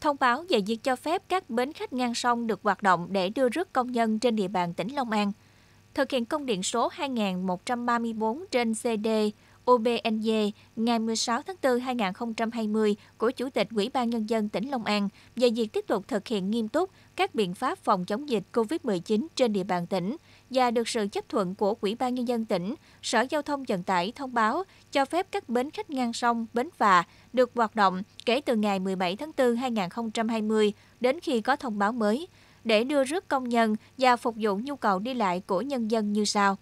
Thông báo về việc cho phép các bến khách ngang sông được hoạt động để đưa rước công nhân trên địa bàn tỉnh Long An. Thực hiện công điện số 2134 trên CD OBND ngày 16 tháng 4 2020 của Chủ tịch Ủy ban Nhân dân tỉnh Long An về việc tiếp tục thực hiện nghiêm túc các biện pháp phòng chống dịch COVID-19 trên địa bàn tỉnh và được sự chấp thuận của Ủy ban Nhân dân tỉnh, Sở Giao thông Vận tải thông báo cho phép các bến khách ngang sông, bến phà được hoạt động kể từ ngày 17 tháng 4 2020 đến khi có thông báo mới để đưa rước công nhân và phục vụ nhu cầu đi lại của nhân dân như sau.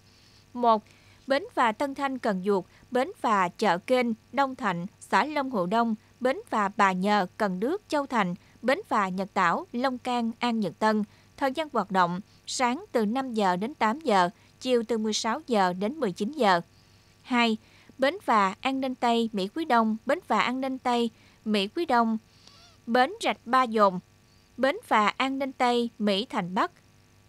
1. Bến phà Tân Thanh Cần Duộc, Bến phà Chợ Kênh, Đông Thạnh, xã Long Hồ Đông, Bến phà Bà Nhờ, Cần Đước, Châu Thành, Bến phà Nhật Tảo, Long Can, An Nhật Tân. Thời gian hoạt động sáng từ 5 giờ đến 8 giờ, chiều từ 16 giờ đến 19 giờ. 2. Bến phà An Ninh Tây, Mỹ Quý Đông, Bến phà An Ninh Tây, Mỹ Quý Đông, Bến Rạch Ba Dồn, Bến phà An Ninh Tây, Mỹ Thành Bắc,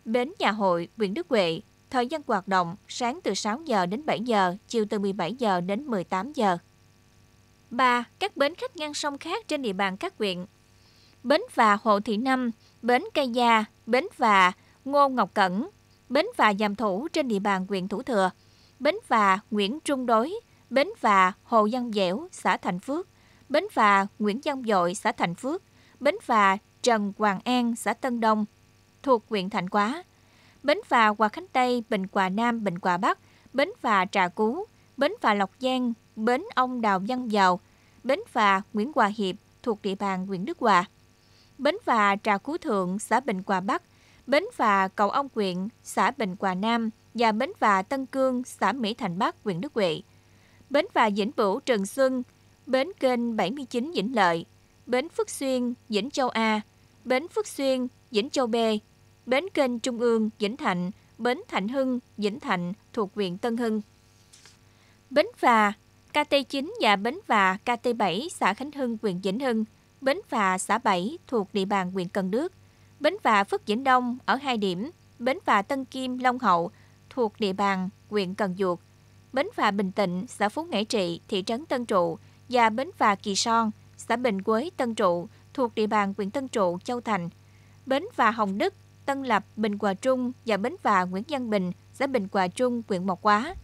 Bến Nhà Hội, huyện Đức Huệ, Thời gian hoạt động sáng từ 6 giờ đến 7 giờ, chiều từ 17 giờ đến 18 giờ. 3. Các bến khách ngang sông khác trên địa bàn các huyện. Bến Và Hồ Thị Năm, Bến Cây Gia, Bến Và, Ngô Ngọc Cẩn, Bến Và Giàm Thủ trên địa bàn huyện Thủ Thừa, Bến Và Nguyễn Trung Đối, Bến Và Hồ Văn Dẻo, xã Thành Phước, Bến Và Nguyễn Văn Dội, xã Thành Phước, Bến Và Trần Hoàng An, xã Tân Đông, thuộc huyện Thành Quá, Bến Phà Hòa Khánh Tây, Bình Quà Nam, Bình Quà Bắc, Bến Phà Trà Cú, Bến Phà Lộc Giang, Bến Ông Đào Văn Dầu, Bến Phà Nguyễn Hòa Hiệp thuộc địa bàn huyện Đức Hòa, Bến Phà Trà Cú Thượng, xã Bình Quà Bắc, Bến Phà Cầu Ông Quyện, xã Bình Quà Nam và Bến Phà Tân Cương, xã Mỹ Thành Bắc, huyện Đức Huệ. Bến Phà Vĩnh Bửu, Trần Xuân, Bến Kênh 79, Vĩnh Lợi, Bến Phước Xuyên, Vĩnh Châu A, Bến Phước Xuyên, Vĩnh Châu B, bến kênh Trung ương, Vĩnh Thạnh, bến Thạnh Hưng, Vĩnh Thạnh thuộc huyện Tân Hưng. Bến Phà, KT9 và Bến Phà KT7 xã Khánh Hưng, huyện Vĩnh Hưng, Bến Phà xã 7 thuộc địa bàn huyện Cần Đước, Bến Phà Phước Vĩnh Đông ở hai điểm, Bến Phà Tân Kim, Long Hậu thuộc địa bàn huyện Cần Duộc, Bến Phà Bình Tịnh, xã Phú Ngãi Trị, thị trấn Tân Trụ và Bến Phà Kỳ Son, xã Bình Quế, Tân Trụ thuộc địa bàn huyện Tân Trụ, Châu Thành, Bến Phà Hồng Đức, Tân Lập, Bình Hòa Trung và Bến Phà Nguyễn Văn Bình, xã Bình Hòa Trung, huyện Mộc Hóa,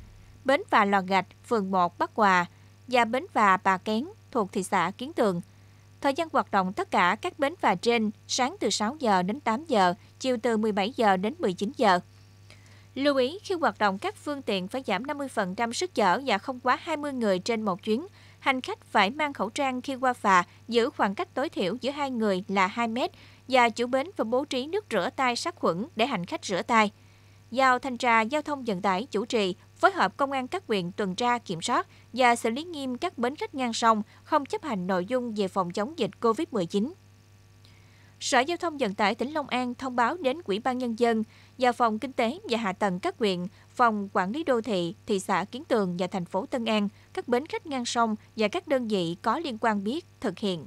Bến Phà Lò Gạch, phường 1, Bắc Hòa và Bến Phà Bà Kén thuộc thị xã Kiến Tường. Thời gian hoạt động tất cả các bến phà trên sáng từ 6 giờ đến 8 giờ, chiều từ 17 giờ đến 19 giờ. Lưu ý khi hoạt động các phương tiện phải giảm 50% sức chở và không quá 20 người trên một chuyến. Hành khách phải mang khẩu trang khi qua phà, giữ khoảng cách tối thiểu giữa hai người là 2 mét và chủ bến phải bố trí nước rửa tay sát khuẩn để hành khách rửa tay. Giao thanh tra giao thông vận tải chủ trì phối hợp công an các huyện tuần tra kiểm soát và xử lý nghiêm các bến khách ngang sông không chấp hành nội dung về phòng chống dịch COVID-19. Sở Giao thông Vận tải tỉnh Long An thông báo đến quỹ ban Nhân dân và Phòng Kinh tế và Hạ tầng các huyện, Phòng Quản lý Đô thị, Thị xã Kiến Tường và thành phố Tân An, các bến khách ngang sông và các đơn vị có liên quan biết thực hiện.